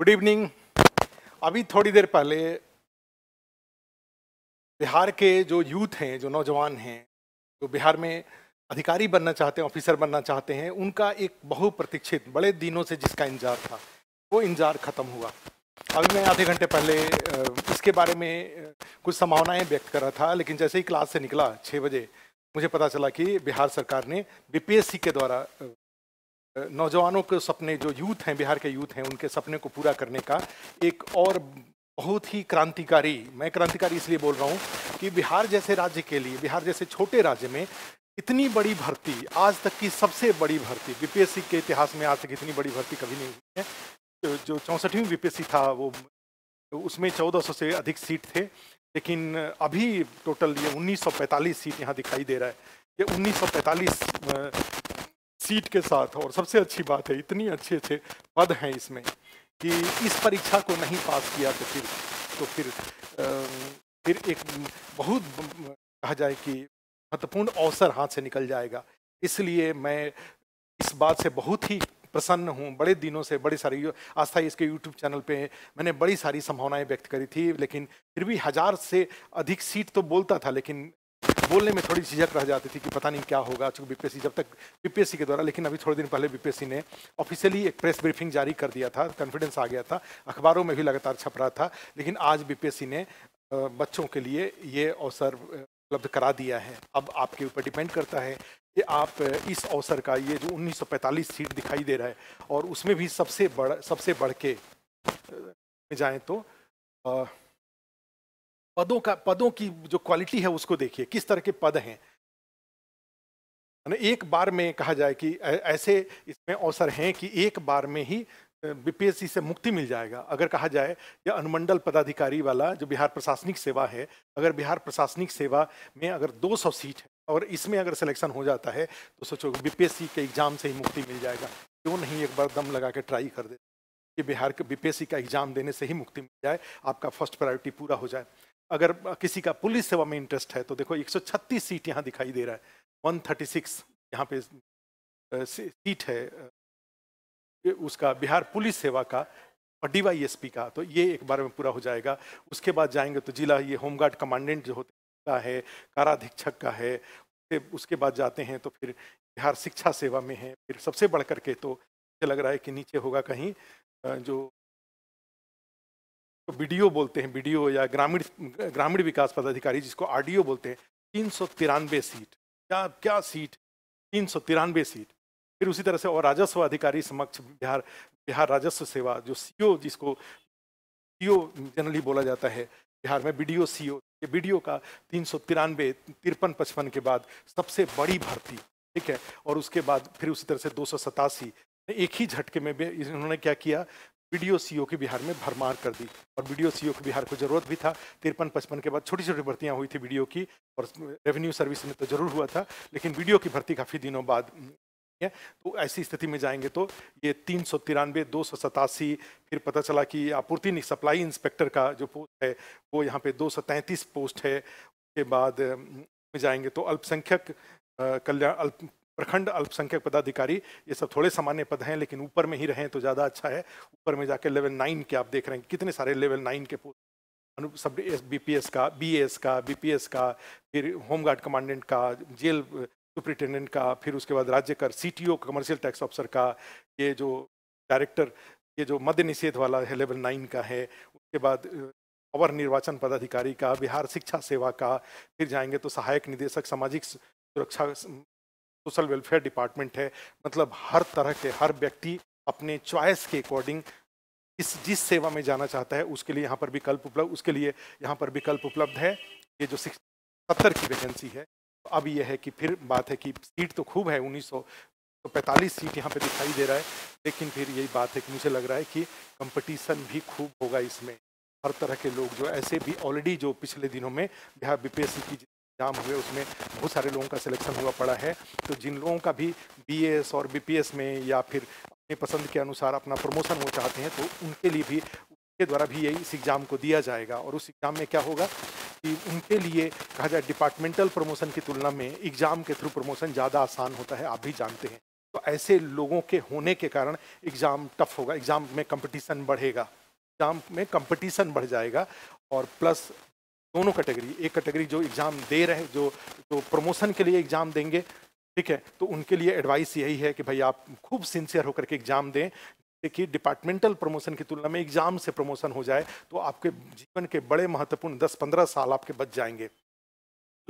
good evening अभी थोड़ी देर पहले बिहार के जो यूथ हैं जो नौजवान हैं जो बिहार में अधिकारी बनना चाहते हैं ऑफिसर बनना चाहते हैं उनका एक बहुप्रतीक्षित बड़े दिनों से जिसका इंतजार था वो इंतजार ख़त्म हुआ अभी मैं आधे घंटे पहले इसके बारे में कुछ संभावनाएं व्यक्त कर रहा था लेकिन जैसे ही क्लास से निकला छः बजे मुझे पता चला कि बिहार सरकार ने बीपीएससी के द्वारा नौजवानों के सपने जो यूथ हैं बिहार के यूथ हैं उनके सपने को पूरा करने का एक और बहुत ही क्रांतिकारी मैं क्रांतिकारी इसलिए बोल रहा हूँ कि बिहार जैसे राज्य के लिए बिहार जैसे छोटे राज्य में इतनी बड़ी भर्ती आज तक की सबसे बड़ी भर्ती बीपीएससी के इतिहास में आज तक इतनी बड़ी भर्ती कभी नहीं हुई है जो चौंसठवीं बीपीएससी था वो उसमें चौदह से अधिक सीट थे लेकिन अभी टोटल ये 1945 सीट यहाँ दिखाई दे रहा है ये 1945 सीट के साथ और सबसे अच्छी बात है इतनी अच्छे अच्छे पद हैं इसमें कि इस परीक्षा को नहीं पास किया तो फिर तो फिर फिर एक बहुत कहा जाए कि महत्वपूर्ण अवसर हाथ से निकल जाएगा इसलिए मैं इस बात से बहुत ही प्रसन्न हूँ बड़े दिनों से बड़ी सारी आस्था इसके यूट्यूब चैनल पे मैंने बड़ी सारी संभावनाएं व्यक्त करी थी लेकिन फिर भी हज़ार से अधिक सीट तो बोलता था लेकिन बोलने में थोड़ी झिझक रह जाती थी कि पता नहीं क्या होगा चूंकि बीपीएससी जब तक बीपीएससी के द्वारा लेकिन अभी थोड़े दिन पहले बीपीएससी ने ऑफिशियली एक प्रेस ब्रीफिंग जारी कर दिया था कॉन्फिडेंस आ गया था अखबारों में भी लगातार छप रहा था लेकिन आज बीपीएससी ने बच्चों के लिए ये अवसर उपलब्ध करा दिया है अब आपके ऊपर डिपेंड करता है कि आप इस अवसर का ये जो 1945 सीट दिखाई दे रहा है और उसमें भी सबसे बड़ सबसे बढ़ के जाएँ तो आ, पदों का पदों की जो क्वालिटी है उसको देखिए किस तरह के पद हैं एक बार में कहा जाए कि ऐसे इसमें अवसर हैं कि एक बार में ही बीपीएससी से मुक्ति मिल जाएगा अगर कहा जाए या अनुमंडल पदाधिकारी वाला जो बिहार प्रशासनिक सेवा है अगर बिहार प्रशासनिक सेवा में अगर 200 सीट है और इसमें अगर सिलेक्शन हो जाता है तो सोचो बीपीएससी के एग्ज़ाम से ही मुक्ति मिल जाएगा क्यों नहीं एक बार दम लगा के ट्राई कर दे कि बिहार के बीपीएससी का एग्ज़ाम देने से ही मुक्ति मिल जाए आपका फर्स्ट प्रायोरिटी पूरा हो जाए अगर किसी का पुलिस सेवा में इंटरेस्ट है तो देखो 136 सीट यहाँ दिखाई दे रहा है 136 यहाँ पे सीट है उसका बिहार पुलिस सेवा का और डीवाईएसपी का तो ये एक बार में पूरा हो जाएगा उसके बाद जाएंगे तो जिला ये होमगार्ड कमांडेंट जो होते का है काराधीक्षक का है उसके बाद जाते हैं तो फिर बिहार शिक्षा सेवा में है फिर सबसे बढ़ करके तो मुझे लग रहा है कि नीचे होगा कहीं जो बीडीओ बोलते हैं बीडीओ या ग्रामीण ग्रामीण विकास पदाधिकारी जिसको आर बोलते हैं तीन सौ तिरानवे सीट क्या क्या सीट तीन सौ तिरानवे सीट फिर उसी तरह से और राजस्व अधिकारी समक्ष बिहार बिहार राजस्व सेवा जो सी जिसको सी जनरली बोला जाता है बिहार में बीडीओ ओ ये बी का तीन सौ तिरानवे तिरपन पचपन के बाद सबसे बड़ी भर्ती ठीक है और उसके बाद फिर उसी तरह से दो सौ सतासी एक ही झटके में इन्होंने क्या किया वीडियो सीओ के बिहार में भरमार कर दी और वीडियो सीओ के बिहार को जरूरत भी था तिरपन पचपन के बाद छोटी छोटी भर्तियाँ हुई थी वीडियो की और रेवेन्यू सर्विस में तो जरूर हुआ था लेकिन वीडियो की भर्ती काफ़ी दिनों बाद है तो ऐसी स्थिति में जाएंगे तो ये तीन सौ तिरानवे दो सौ सतासी फिर पता चला कि आपूर्ति सप्लाई इंस्पेक्टर का जो पोस्ट है वो यहाँ पे दो सौ तैंतीस पोस्ट है उसके बाद में जाएंगे तो अल्पसंख्यक कल्याण अल्प प्रखंड अल्पसंख्यक पदाधिकारी ये सब थोड़े सामान्य पद हैं लेकिन ऊपर में ही रहें तो ज़्यादा अच्छा है ऊपर में जाके लेवल नाइन के आप देख रहे हैं कितने सारे लेवल नाइन के पोस्ट सब बी पी एस का बी एस का बी पी एस का फिर होमगार्ड कमांडेंट का जेल सुप्रिंटेंडेंट का फिर उसके बाद राज्य कर C T O commercial tax officer का ये जो डायरेक्टर ये जो मध्य निषेध वाला है लेवल नाइन का है उसके बाद अवर निर्वाचन पदाधिकारी का बिहार शिक्षा सेवा का फिर जाएंगे तो सहायक निदेशक सामाजिक सुरक्षा सोशल वेलफेयर डिपार्टमेंट है मतलब हर तरह के हर व्यक्ति अपने चॉइस के अकॉर्डिंग इस जिस सेवा में जाना चाहता है उसके लिए यहाँ पर विकल्प उपलब्ध उसके लिए यहाँ पर विकल्प उपलब्ध है ये जो सिक्स सत्तर की वैकेंसी है तो अब यह है कि फिर बात है कि सीट तो खूब है उन्नीस सौ तो पैंतालीस सीट यहाँ पे दिखाई दे रहा है लेकिन फिर यही बात है कि मुझे लग रहा है कि कंपटीशन भी खूब होगा इसमें हर तरह के लोग जो ऐसे भी ऑलरेडी जो पिछले दिनों में बिहार बीपीएससी की एग्ज़ाम हुए उसमें बहुत सारे लोगों का सिलेक्शन हुआ पड़ा है तो जिन लोगों का भी बी और बी में या फिर अपनी पसंद के अनुसार अपना प्रमोशन वो चाहते हैं तो उनके लिए भी उनके द्वारा भी यही इस एग्ज़ाम को दिया जाएगा और उस एग्ज़ाम में क्या होगा कि उनके लिए कहा जाए डिपार्टमेंटल प्रमोशन की तुलना में एग्ज़ाम के थ्रू प्रमोशन ज़्यादा आसान होता है आप भी जानते हैं तो ऐसे लोगों के होने के कारण एग्ज़ाम टफ होगा एग्ज़ाम में कंपटीशन बढ़ेगा एग्ज़ाम में कंपटीशन बढ़ जाएगा और प्लस दोनों कैटेगरी एक कैटेगरी जो एग्ज़ाम दे रहे जो जो प्रमोशन के लिए एग्ज़ाम देंगे ठीक है तो उनके लिए एडवाइस यही है कि भाई आप खूब सिंसियर होकर के एग्ज़ाम दें कि डिपार्टमेंटल प्रमोशन की तुलना में एग्ज़ाम से प्रमोशन हो जाए तो आपके जीवन के बड़े महत्वपूर्ण दस पंद्रह साल आपके बच जाएंगे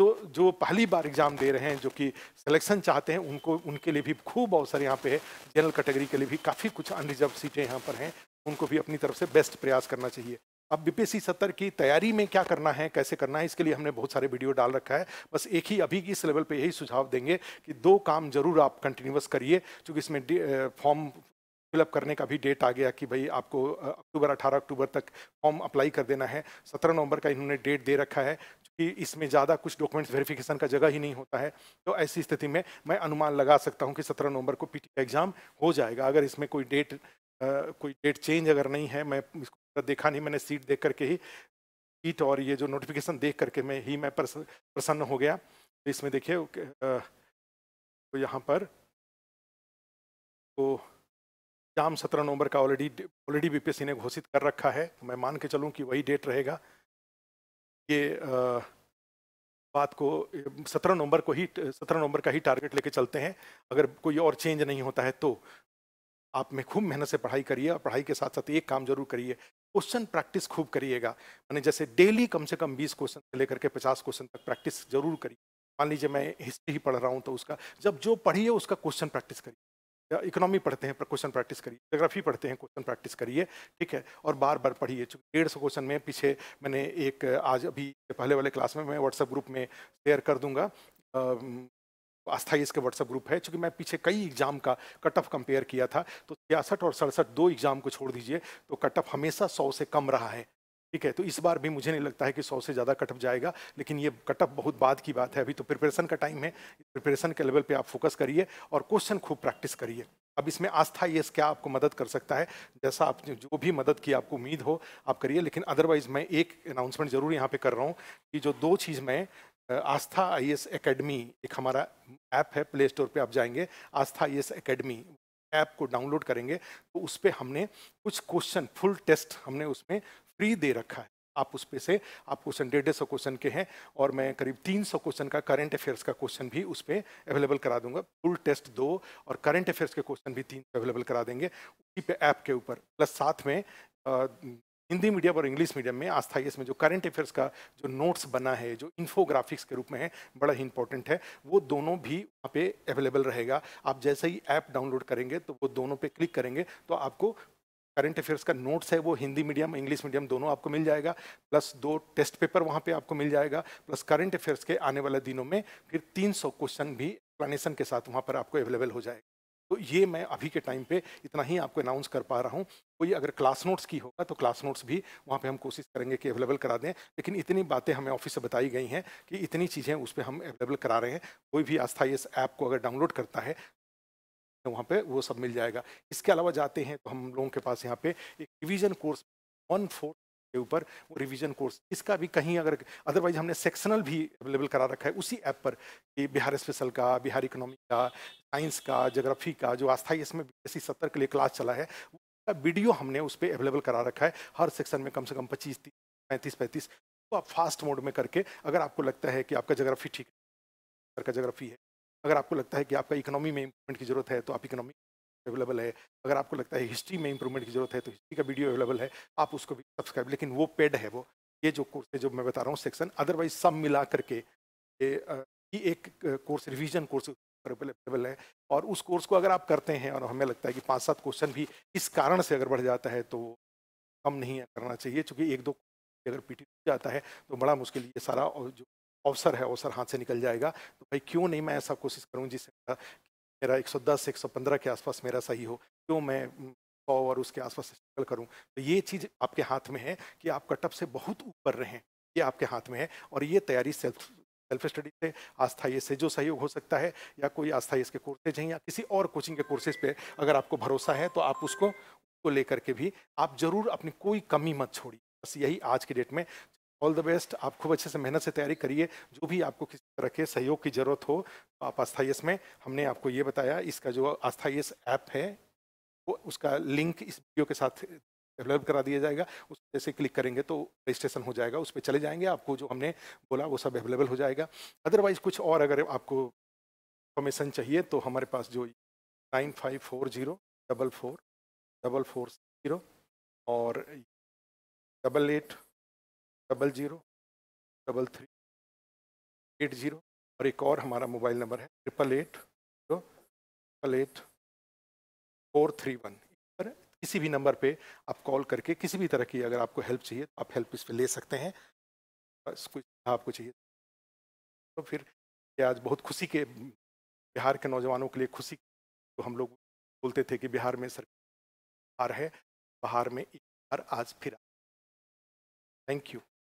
जो जो पहली बार एग्ज़ाम दे रहे हैं जो कि सिलेक्शन चाहते हैं उनको उनके लिए भी खूब अवसर यहाँ पे है जनरल कैटेगरी के लिए भी काफ़ी कुछ अनरिजर्व सीटें यहाँ पर हैं उनको भी अपनी तरफ से बेस्ट प्रयास करना चाहिए अब बीपीएससी सत्तर की तैयारी में क्या करना है कैसे करना है इसके लिए हमने बहुत सारे वीडियो डाल रखा है बस एक ही अभी इस लेवल पे यही सुझाव देंगे कि दो काम जरूर आप कंटिन्यूस करिए चूँकि इसमें फॉर्म फिलअप करने का भी डेट आ गया कि भाई आपको अक्टूबर 18 अक्टूबर तक फॉर्म अप्लाई कर देना है 17 नवंबर का इन्होंने डेट दे रखा है कि इसमें ज़्यादा कुछ डॉक्यूमेंट्स वेरिफिकेशन का जगह ही नहीं होता है तो ऐसी स्थिति में मैं अनुमान लगा सकता हूँ कि सत्रह नवंबर को पीटी एग्ज़ाम हो जाएगा अगर इसमें कोई डेट कोई डेट चेंज अगर नहीं है मैं इसको तो देखा नहीं मैंने सीट देख करके ही सीट और ये जो नोटिफिकेशन देख करके मैं ही मैं प्रसन्न हो गया तो इसमें देखिए तो यहाँ पर तो शाम सत्रह नवंबर का ऑलरेडी ऑलरेडी बीपीएससी ने घोषित कर रखा है तो मैं मान के चलूँ कि वही डेट रहेगा ये आ, बात को सत्रह नवंबर को ही सत्रह नवंबर का ही टारगेट लेके चलते हैं अगर कोई और चेंज नहीं होता है तो आप में खूब मेहनत से पढ़ाई करिए और पढ़ाई के साथ साथ एक काम जरूर करिए क्वेश्चन प्रैक्टिस खूब करिएगा मैंने जैसे डेली कम से कम 20 क्वेश्चन से लेकर के 50 क्वेश्चन तक प्रैक्टिस जरूर करिए मान लीजिए मैं हिस्ट्री ही पढ़ रहा हूँ तो उसका जब जो पढ़िए उसका क्वेश्चन प्रैक्टिस करिए या इकोनॉमी पढ़ते हैं क्वेश्चन प्रैक्टिस करिए जोग्राफी पढ़ते हैं क्वेश्चन प्रैक्टिस करिए ठीक है और बार बार पढ़िए चूँकि डेढ़ सौ क्वेश्चन में पीछे मैंने एक आज अभी पहले वाले क्लास में मैं व्हाट्सएप ग्रुप में शेयर कर दूंगा आस्था इसका व्हाट्सअप ग्रुप है चूँकि मैं पीछे कई एग्जाम का कट ऑफ कंपेयर किया था तो छियासठ और सड़सठ दो एग्जाम को छोड़ दीजिए तो कट ऑफ हमेशा सौ से कम रहा है ठीक है तो इस बार भी मुझे नहीं लगता है कि सौ से ज़्यादा कट ऑफ जाएगा लेकिन ये कट ऑफ बहुत बाद की बात है अभी तो प्रिपरेशन का टाइम है प्रिपरेशन के लेवल पर आप फोकस करिए और क्वेश्चन खूब प्रैक्टिस करिए अब इसमें आस्था ये क्या आपको मदद कर सकता है जैसा आप जो भी मदद की आपको उम्मीद हो आप करिए लेकिन अदरवाइज मैं एक अनाउंसमेंट जरूर यहाँ पे कर रहा हूँ कि जो दो चीज़ मैं आस्था आई एस अकेडमी एक हमारा ऐप है प्ले स्टोर पे आप जाएंगे Aastha I S academy app को डाउनलोड करेंगे तो उस पर हमने कुछ क्वेश्चन फुल टेस्ट हमने उसमें फ्री दे रखा है आप उस पर से आप क्वेश्चन डेढ़ सौ क्वेश्चन के हैं और मैं करीब तीन सौ क्वेश्चन का करंट अफेयर्स का क्वेश्चन भी उस पर अवेलेबल करा दूंगा फुल टेस्ट दो और करंट अफेयर्स के क्वेश्चन भी तीन अवेलेबल करा देंगे उसी पे ऐप के ऊपर प्लस साथ में हिंदी मीडियम और इंग्लिश मीडियम में आस्था इसमें जो करंट अफेयर्स का जो नोट्स बना है जो इन्फोग्राफिक्स के रूप में है बड़ा ही इंपॉर्टेंट है वो दोनों भी वहाँ पे अवेलेबल रहेगा आप जैसे ही ऐप डाउनलोड करेंगे तो वो दोनों पे क्लिक करेंगे तो आपको करंट अफेयर्स का नोट्स है वो हिंदी मीडियम इंग्लिश मीडियम दोनों आपको मिल जाएगा प्लस दो टेस्ट पेपर वहाँ पे आपको मिल जाएगा प्लस करंट अफेयर्स के आने वाले दिनों में फिर 300 क्वेश्चन भी एक्सप्लानेशन के साथ वहाँ पर आपको अवेलेबल हो जाएगा तो ये मैं अभी के टाइम पे इतना ही आपको अनाउंस कर पा रहा हूँ कोई अगर क्लास नोट्स की होगा तो क्लास नोट्स भी वहाँ पे हम कोशिश करेंगे कि अवेलेबल करा दें लेकिन इतनी बातें हमें ऑफिस से बताई गई हैं कि इतनी चीज़ें उस पर हम अवेलेबल करा रहे हैं कोई भी आस्था इस ऐप को अगर डाउनलोड करता है तो वहाँ पर वो सब मिल जाएगा इसके अलावा जाते हैं तो हम लोगों के पास यहाँ पे एक रिविजन कोर्स वन फोर्थ के ऊपर रिवीजन कोर्स इसका भी कहीं अगर अदरवाइज हमने सेक्शनल भी अवेलेबल करा रखा है उसी ऐप पर कि बिहार स्पेशल का बिहार इकोनॉमी का साइंस का जोग्राफी का जो आस्थाई इसमें बी सत्तर के लिए क्लास चला है उसका वीडियो हमने उस पर अवेलेबल करा रखा है हर सेक्शन में कम से कम पच्चीस तीस पैंतीस पैंतीस तो आप फास्ट मोड में करके अगर आपको लगता है कि आपका जोग्राफी ठीक है का जोग्राफी है अगर आपको लगता है कि आपका इकोनॉमी में इम्प्रूवमेंट की जरूरत है तो आप इकोनॉमी अवेलेबल है अगर आपको लगता है हिस्ट्री में इंप्रूवमेंट की जरूरत है तो हिस्ट्री का वीडियो अवेलेबल है आप उसको भी सब्सक्राइब लेकिन वो पेड है वो ये जो कोर्स है जो मैं बता रहा हूँ सेक्शन अदरवाइज सब मिला करके ये एक कोर्स रिविजन कोर्स अवेलेबल है और उस कोर्स को अगर आप करते हैं और हमें लगता है कि पाँच सात क्वेश्चन भी इस कारण से अगर बढ़ जाता है तो कम नहीं करना चाहिए चूँकि एक दो अगर पीटी जाता है तो बड़ा मुश्किल ये सारा और जो अवसर है अवसर हाथ से निकल जाएगा तो भाई क्यों नहीं मैं ऐसा कोशिश करूँ जिससे मेरा 110 115 के आसपास मेरा सही हो क्यों मैं सौ और उसके आसपास स्ट्रगल करूँ तो ये चीज़ आपके हाथ में है कि आप कटअप से बहुत ऊपर रहें ये आपके हाथ में है और ये तैयारी सेल्फ सेल्फ स्टडी से आस्था ये से जो सहयोग हो सकता है या कोई आस्था इसके कोर्सेज हैं या किसी और कोचिंग के कोर्सेज पे अगर आपको भरोसा है तो आप उसको उसको लेकर के भी आप जरूर अपनी कोई कमी मत छोड़िए बस यही आज के डेट में ऑल द बेस्ट आप खूब अच्छे से मेहनत से तैयारी करिए जो भी आपको किसी तरह के सहयोग की ज़रूरत हो तो आप आस्थाइस में हमने आपको ये बताया इसका जो आस्थाइस ऐप है वो उसका लिंक इस वीडियो के साथ डेवलप करा दिया जाएगा उस जैसे क्लिक करेंगे तो रजिस्ट्रेशन हो जाएगा उस पर चले जाएंगे आपको जो हमने बोला वो सब अवेलेबल हो जाएगा अदरवाइज़ कुछ और अगर आपको इन्फॉर्मेशन चाहिए तो हमारे पास जो nine five four zero double four double four zero और double eight double zero double three eight zero और एक और हमारा मोबाइल नंबर है triple eight zero triple eight four three one पर किसी भी नंबर पे आप कॉल करके किसी भी तरह की अगर आपको हेल्प चाहिए तो आप हेल्प इस पर ले सकते हैं बस कुछ आपको चाहिए तो फिर आज बहुत खुशी के बिहार के नौजवानों के लिए खुशी तो हम लोग बोलते थे कि बिहार में सर हार है बाहर में एक बार आज फिर थैंक यू